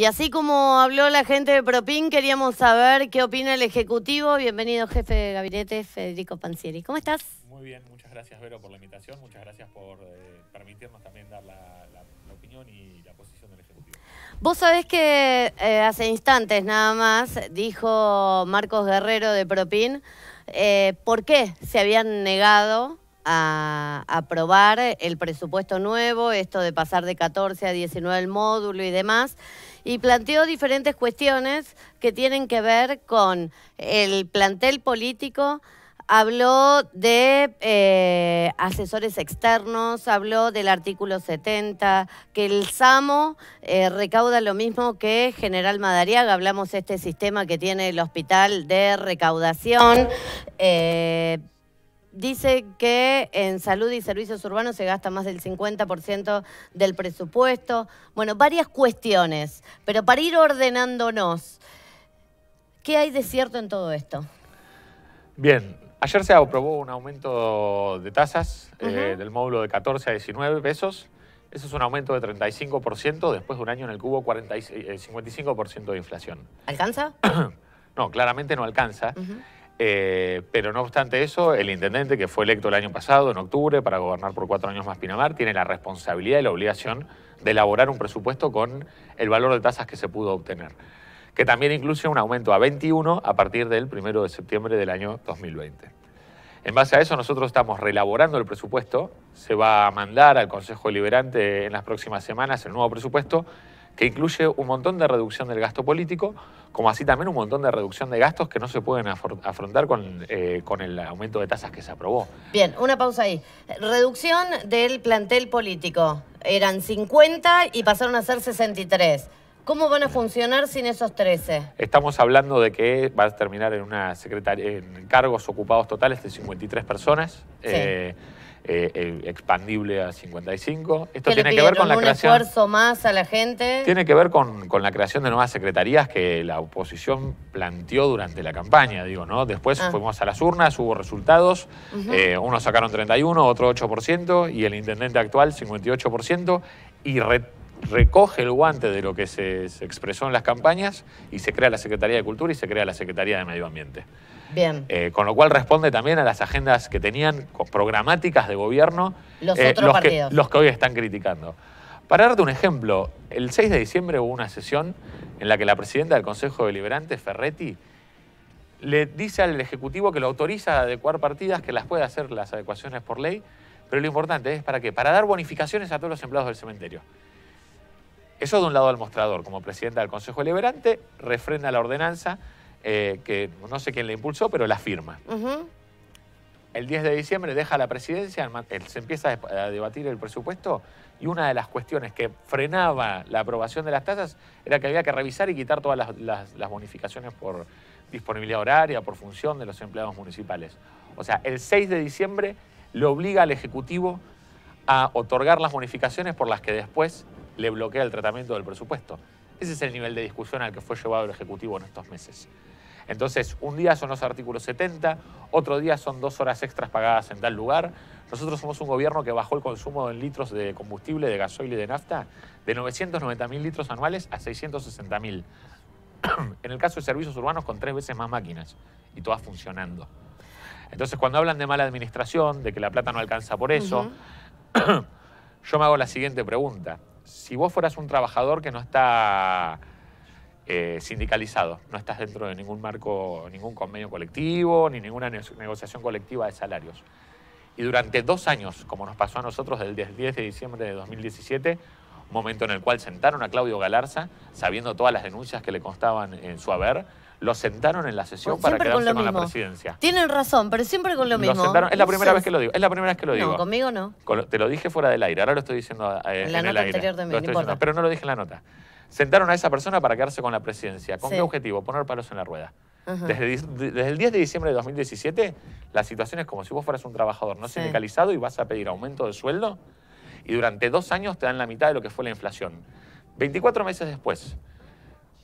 Y así como habló la gente de Propin, queríamos saber qué opina el Ejecutivo. Bienvenido, jefe de gabinete, Federico Pansieri. ¿Cómo estás? Muy bien, muchas gracias, Vero, por la invitación. Muchas gracias por eh, permitirnos también dar la, opinión y la posición del Ejecutivo. Vos sabés que eh, hace instantes nada más dijo Marcos Guerrero de Propin eh, por qué se habían negado a aprobar el presupuesto nuevo, esto de pasar de 14 a 19 el módulo y demás, y planteó diferentes cuestiones que tienen que ver con el plantel político, habló de eh, asesores externos, habló del artículo 70, que el SAMO eh, recauda lo mismo que General Madariaga. Hablamos de este sistema que tiene el hospital de recaudación. Eh, Dice que en salud y servicios urbanos se gasta más del 50% del presupuesto. Bueno, varias cuestiones, pero para ir ordenándonos, ¿qué hay de cierto en todo esto? Bien, ayer se aprobó un aumento de tasas eh, del módulo de 14 a 19 pesos. Eso es un aumento de 35%, después de un año en el cubo 46, 55% de inflación. ¿Alcanza? no, claramente no alcanza. Eh, pero no obstante eso, el intendente que fue electo el año pasado, en octubre, para gobernar por cuatro años más Pinamar, tiene la responsabilidad y la obligación de elaborar un presupuesto con el valor de tasas que se pudo obtener, que también incluye un aumento a 21 a partir del 1 de septiembre del año 2020. En base a eso, nosotros estamos reelaborando el presupuesto, se va a mandar al Consejo Deliberante en las próximas semanas el nuevo presupuesto que incluye un montón de reducción del gasto político, como así también un montón de reducción de gastos que no se pueden afrontar eh, con, el aumento de tasas que se aprobó. Bien, una pausa ahí. Reducción del plantel político. Eran 50 y pasaron a ser 63. ¿Cómo van a funcionar sin esos 13? Estamos hablando de que va a terminar en una en cargos ocupados totales de 53 personas. Sí. Eh, eh, expandible a 55. Esto tiene que ver con la creación. Tiene que ver con, la creación de nuevas secretarías que la oposición planteó durante la campaña, digo, ¿no? Después ah. fuimos a las urnas, hubo resultados, eh, unos sacaron 31, otro 8%, y el intendente actual 58%, y recoge el guante de lo que se expresó en las campañas y se crea la Secretaría de Cultura y se crea la Secretaría de Medio Ambiente. Eh, con lo cual responde también a las agendas que tenían programáticas de gobierno los, eh, otros partidos. Que, los que hoy están criticando. Para darte un ejemplo, el 6 de diciembre hubo una sesión en la que la presidenta del Consejo Deliberante, Ferretti, le dice al Ejecutivo que lo autoriza a adecuar partidas, que las puede hacer las adecuaciones por ley, pero lo importante es para qué, para dar bonificaciones a todos los empleados del cementerio. Eso de un lado al mostrador, como presidenta del Consejo Deliberante, refrenda la ordenanza eh, que no sé quién le impulsó, pero la firma. El 10 de diciembre deja la presidencia, se empieza a debatir el presupuesto y una de las cuestiones que frenaba la aprobación de las tasas era que había que revisar y quitar todas las, las bonificaciones por disponibilidad horaria, por función de los empleados municipales. O sea, el 6 de diciembre le obliga al Ejecutivo a otorgar las bonificaciones por las que después le bloquea el tratamiento del presupuesto. Ese es el nivel de discusión al que fue llevado el Ejecutivo en estos meses. Entonces, un día son los artículos 70, otro día son dos horas extras pagadas en tal lugar. Nosotros somos un gobierno que bajó el consumo en litros de combustible, de gasoil y de nafta de 990.000 litros anuales a 660.000. en el caso de servicios urbanos, con tres veces más máquinas y todas funcionando. Entonces, cuando hablan de mala administración, de que la plata no alcanza por eso, yo me hago la siguiente pregunta si vos fueras un trabajador que no está eh, sindicalizado, no estás dentro de ningún marco, ningún convenio colectivo, ni ninguna negociación colectiva de salarios. Y durante dos años, como nos pasó a nosotros del 10 de diciembre de 2017, momento en el cual sentaron a Claudio Galarza, sabiendo todas las denuncias que le constaban en su haber, lo sentaron en la sesión pues para quedarse con, la presidencia. Tienen razón, pero siempre con lo, mismo. es la primera vez que lo digo. Es la primera vez que lo digo. No, conmigo no. te lo dije fuera del aire, ahora lo estoy diciendo eh, en, la nota Anterior de mí, no pero no lo dije en la nota. Sentaron a esa persona para quedarse con la presidencia. ¿Con qué objetivo? Poner palos en la rueda. Desde, el 10 de diciembre de 2017, la situación es como si vos fueras un trabajador no sindicalizado y vas a pedir aumento de sueldo y durante dos años te dan la mitad de lo que fue la inflación. 24 meses después,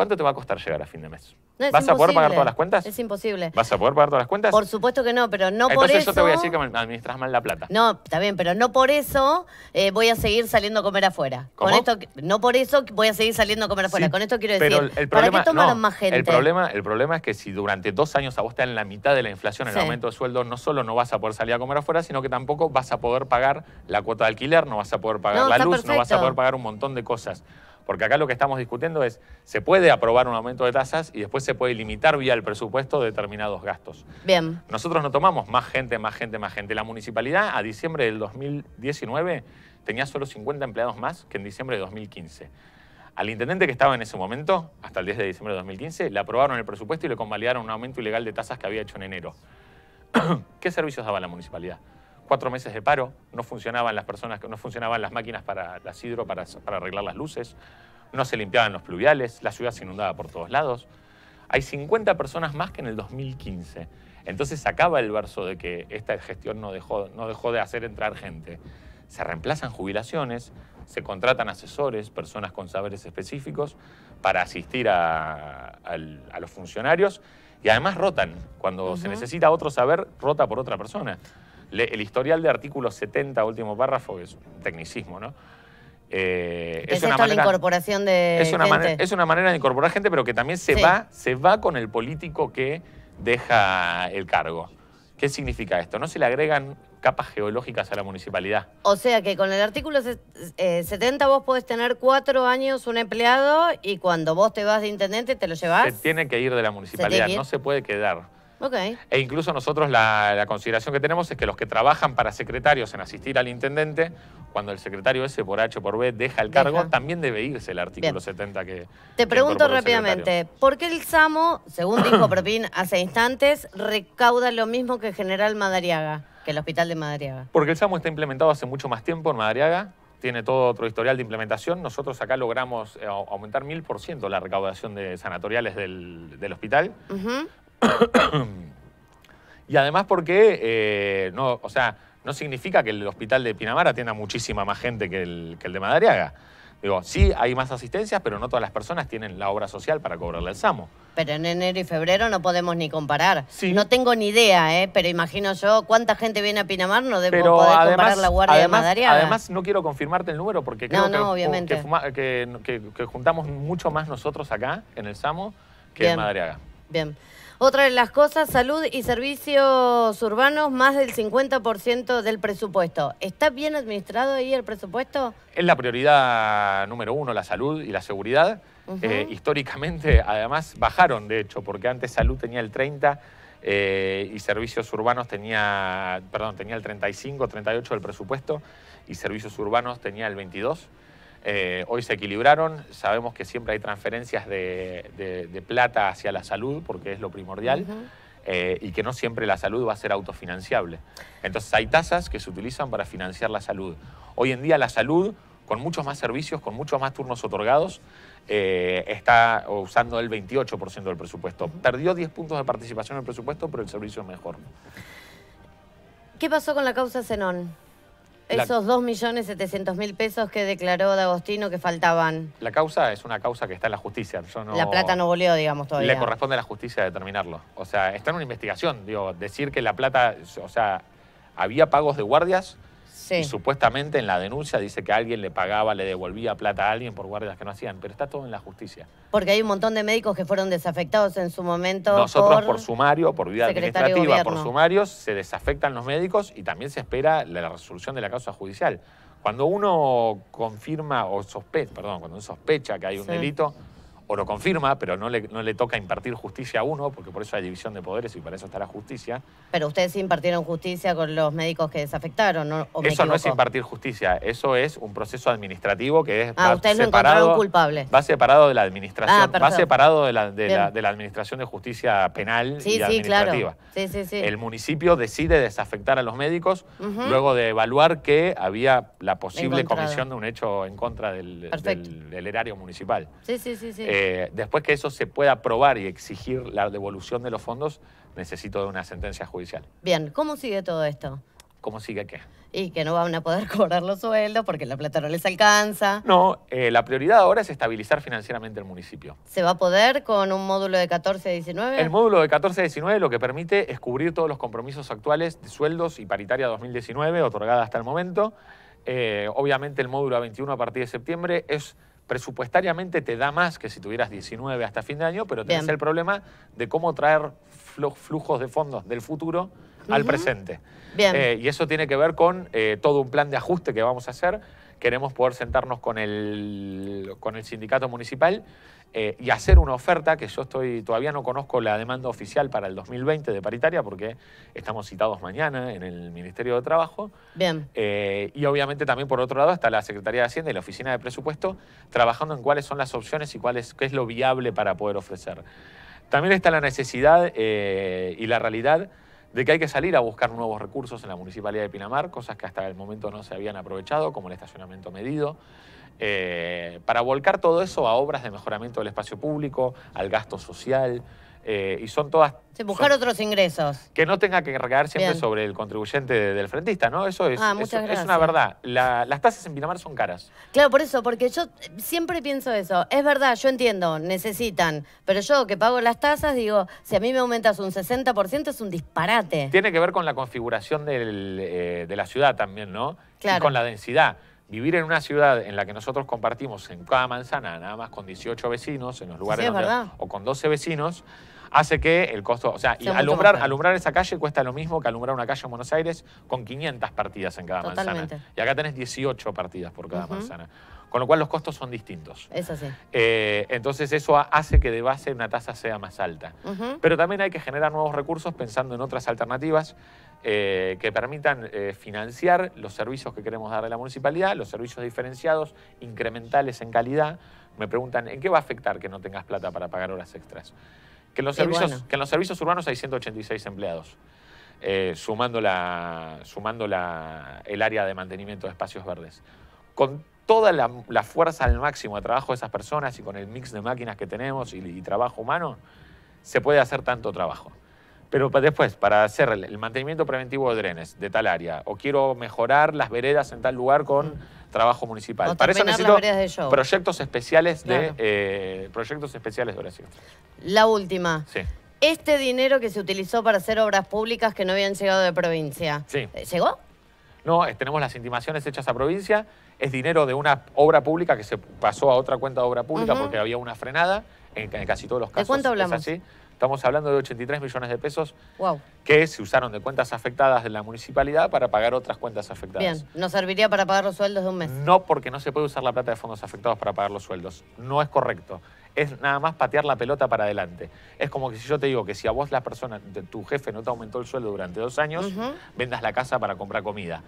¿Cuánto te va a costar llegar a fin de mes? ¿Vas a poder pagar todas las cuentas? Es imposible. ¿Vas a poder pagar todas las cuentas? Por supuesto que no, pero no por eso. Entonces eso te voy a decir que administras mal la plata. No, está bien, pero no por eso eh, voy a seguir saliendo a comer afuera. Con esto, no por eso voy a seguir saliendo a comer afuera. Con esto quiero decir, pero el problema, ¿para qué tomaron más gente? El problema, el problema es que si durante dos años a vos te dan la mitad de la inflación en el aumento de sueldo, no solo no vas a poder salir a comer afuera, sino que tampoco vas a poder pagar la cuota de alquiler, no vas a poder pagar la luz, no vas a poder pagar un montón de cosas. Porque acá lo que estamos discutiendo es, se puede aprobar un aumento de tasas y después se puede limitar vía el presupuesto determinados gastos. Bien. Nosotros no tomamos más gente, más gente, más gente. La municipalidad a diciembre del 2019 tenía solo 50 empleados más que en diciembre de 2015. Al intendente que estaba en ese momento, hasta el 10 de diciembre de 2015, le aprobaron el presupuesto y le convalidaron un aumento ilegal de tasas que había hecho en enero. ¿Qué servicios daba la municipalidad? cuatro meses de paro, no funcionaban las personas, no funcionaban las máquinas para las hidro para, arreglar las luces, no se limpiaban los pluviales, la ciudad se inundaba por todos lados. Hay 50 personas más que en el 2015. Entonces se acaba el verso de que esta gestión no dejó, no dejó de hacer entrar gente. Se reemplazan jubilaciones, se contratan asesores, personas con saberes específicos, para asistir a, los funcionarios y además rotan. Cuando se necesita otro saber, rota por otra persona el historial de artículo 70, último párrafo, es un tecnicismo, ¿no? Eh, es, una manera, incorporación de es una, Manera, de incorporar gente, pero que también se, va, se va con el político que deja el cargo. ¿Qué significa esto? No se le agregan capas geológicas a la municipalidad. O sea que con el artículo 70 eh, vos podés tener cuatro años un empleado y cuando vos te vas de intendente te lo llevas. Se tiene que ir de la municipalidad, no se puede quedar. Okay. E incluso nosotros la, consideración que tenemos es que los que trabajan para secretarios en asistir al intendente, cuando el secretario ese por H o por B deja el cargo, también debe irse el artículo 70 que... Te pregunto rápidamente, ¿por qué el SAMO, según dijo Propín hace instantes, recauda lo mismo que General Madariaga, que el Hospital de Madariaga? Porque el SAMO está implementado hace mucho más tiempo en Madariaga, tiene todo otro historial de implementación. Nosotros acá logramos eh, aumentar mil por ciento la recaudación de sanatoriales del, hospital y además porque, eh, no, o sea, no significa que el hospital de Pinamar atienda muchísima más gente que el, de Madariaga. Digo, sí hay más asistencias, pero no todas las personas tienen la obra social para cobrarle el SAMO. Pero en enero y febrero no podemos ni comparar. No tengo ni idea, ¿eh? pero imagino yo cuánta gente viene a Pinamar, no debo poder comparar la guardia de Madariaga. Además, no quiero confirmarte el número porque creo que, juntamos mucho más nosotros acá en el SAMO que en Madariaga. Bien. Otra de las cosas, salud y servicios urbanos, más del 50% del presupuesto. ¿Está bien administrado ahí el presupuesto? Es la prioridad número uno, la salud y la seguridad. Eh, históricamente, además, bajaron, de hecho, porque antes salud tenía el 30 eh, y servicios urbanos tenía, perdón, tenía el 35, 38 del presupuesto y servicios urbanos tenía el 22. Eh, hoy se equilibraron, sabemos que siempre hay transferencias de, plata hacia la salud, porque es lo primordial, eh, y que no siempre la salud va a ser autofinanciable. Entonces hay tasas que se utilizan para financiar la salud. Hoy en día la salud, con muchos más servicios, con muchos más turnos otorgados, eh, está usando el 28% del presupuesto. Perdió 10 puntos de participación en el presupuesto, pero el servicio es mejor. ¿Qué pasó con la causa Zenón? Esos 2.700.000 pesos que declaró D'Agostino que faltaban. La causa es una causa que está en la justicia. la plata no volvió, digamos, todavía. Le corresponde a la justicia determinarlo. O sea, está en una investigación. Digo, decir que la plata, o sea, había pagos de guardias y supuestamente en la denuncia dice que alguien le pagaba, le devolvía plata a alguien por guardias que no hacían, pero está todo en la justicia. Porque hay un montón de médicos que fueron desafectados en su momento. Nosotros por, sumario, por vida administrativa, por sumarios, se desafectan los médicos y también se espera la resolución de la causa judicial. Cuando uno confirma o sospecha, perdón, cuando uno sospecha que hay un delito, o lo confirma, pero no le, no le toca impartir justicia a uno, porque por eso hay división de poderes y para eso está la justicia. Pero ustedes impartieron justicia con los médicos que desafectaron, ¿no? eso no es impartir justicia, eso es un proceso administrativo que es ah, ustedes no encontraron culpable. Va separado de la administración, ah, va separado de la, administración de justicia penal sí, y sí, administrativa. Claro. Sí, sí, sí. El municipio decide desafectar a los médicos luego de evaluar que había la posible comisión de un hecho en contra del, del, erario municipal. Sí, sí, sí, sí. Eh, después que eso se pueda aprobar y exigir la devolución de los fondos, necesito de una sentencia judicial. Bien, ¿cómo sigue todo esto? ¿Cómo sigue qué? Y que no van a poder cobrar los sueldos porque la plata no les alcanza. No, eh, la prioridad ahora es estabilizar financieramente el municipio. ¿Se va a poder con un módulo de 14-19? El módulo de 14-19 lo que permite es cubrir todos los compromisos actuales de sueldos y paritaria 2019 otorgada hasta el momento. Eh, obviamente el módulo a 21 a partir de septiembre es presupuestariamente te da más que si tuvieras 19 hasta fin de año, pero tenés el problema de cómo traer flujos de fondos del futuro al presente. Bien. Eh, y eso tiene que ver con eh, todo un plan de ajuste que vamos a hacer. Queremos poder sentarnos con el, con el sindicato municipal eh, y hacer una oferta que yo estoy todavía no conozco la demanda oficial para el 2020 de paritaria porque estamos citados mañana en el Ministerio de Trabajo. Bien. Eh, y obviamente también por otro lado está la Secretaría de Hacienda y la Oficina de Presupuesto trabajando en cuáles son las opciones y cuáles qué es lo viable para poder ofrecer. También está la necesidad eh, y la realidad de que hay que salir a buscar nuevos recursos en la Municipalidad de Pinamar, cosas que hasta el momento no se habían aprovechado, como el estacionamiento medido. Eh, para volcar todo eso a obras de mejoramiento del espacio público, al gasto social, eh, y son todas... buscar otros ingresos. Que no tenga que recaer siempre sobre el contribuyente del frentista, ¿no? Eso es, ah, una verdad. las tasas en Pinamar son caras. Claro, por eso, porque yo siempre pienso eso. Es verdad, yo entiendo, necesitan, pero yo que pago las tasas, digo, si a mí me aumentas un 60% es un disparate. Tiene que ver con la configuración eh, de la ciudad también, ¿no? Y con la densidad vivir en una ciudad en la que nosotros compartimos en cada manzana nada más con 18 vecinos, en los lugares donde, o con 12 vecinos, hace que el costo, o sea, y alumbrar, alumbrar esa calle cuesta lo mismo que alumbrar una calle en Buenos Aires con 500 partidas en cada manzana. Y acá tenés 18 partidas por cada manzana. Con lo cual los costos son distintos. Eso sí. Eh, entonces eso hace que de base una tasa sea más alta. Pero también hay que generar nuevos recursos pensando en otras alternativas eh, que permitan eh, financiar los servicios que queremos darle a la municipalidad, los servicios diferenciados, incrementales en calidad. Me preguntan, ¿en qué va a afectar que no tengas plata para pagar horas extras? Que en los, servicios, que los servicios urbanos hay 186 empleados. sumando, la, sumando el área de mantenimiento de espacios verdes. Con toda la, fuerza al máximo de trabajo de esas personas y con el mix de máquinas que tenemos y, trabajo humano, se puede hacer tanto trabajo. Pero después, para hacer el mantenimiento preventivo de drenes de tal área, o quiero mejorar las veredas en tal lugar con mm. trabajo municipal. para eso necesito proyectos especiales de eh, proyectos especiales de oración. La última. Sí. Este dinero que se utilizó para hacer obras públicas que no habían llegado de provincia. ¿Llegó? No, tenemos las intimaciones hechas a provincia es dinero de una obra pública que se pasó a otra cuenta de obra pública porque había una frenada, en, casi todos los casos. ¿De cuánto hablamos? Estamos hablando de 83 millones de pesos que se usaron de cuentas afectadas de la municipalidad para pagar otras cuentas afectadas. Bien, ¿no serviría para pagar los sueldos de un mes? No, porque no se puede usar la plata de fondos afectados para pagar los sueldos. No es correcto. Es nada más patear la pelota para adelante. Es como que si yo te digo que si a vos la persona, tu jefe no te aumentó el sueldo durante dos años, vendas la casa para comprar comida.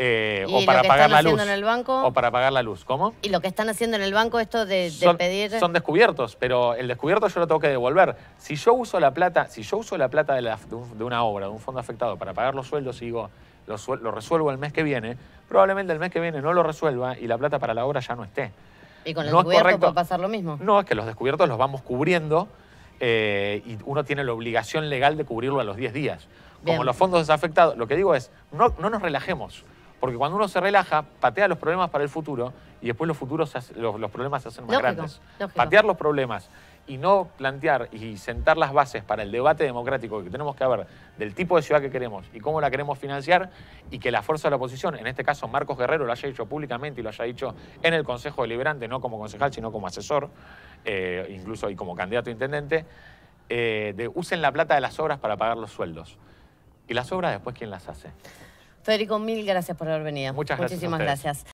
Eh, o para pagar la luz. En el banco? O para pagar la luz. ¿Cómo? ¿Y lo que están haciendo en el banco, esto de, son, pedir? Son descubiertos, pero el descubierto yo lo tengo que devolver. Si yo uso la plata, si yo uso la plata de, una obra, de un fondo afectado, para pagar los sueldos y digo, lo, resuelvo el mes que viene, probablemente el mes que viene no lo resuelva y la plata para la obra ya no esté. ¿Y con el descubierto va puede pasar lo mismo? No, es que los descubiertos los vamos cubriendo eh, y uno tiene la obligación legal de cubrirlo a los 10 días. Como los fondos desafectados, lo que digo es, no, no nos relajemos. Porque cuando uno se relaja, patea los problemas para el futuro y después los futuros los, problemas se hacen más grandes. Patear los problemas y no plantear y sentar las bases para el debate democrático que tenemos que haber del tipo de ciudad que queremos y cómo la queremos financiar y que la fuerza de la oposición, en este caso Marcos Guerrero lo haya dicho públicamente y lo haya dicho en el Consejo Deliberante, no como concejal, sino como asesor, eh, incluso y como candidato a intendente, eh, usen la plata de las obras para pagar los sueldos. ¿Y las obras después quién las hace? Federico, mil gracias por haber venido. Muchas gracias. Muchísimas gracias.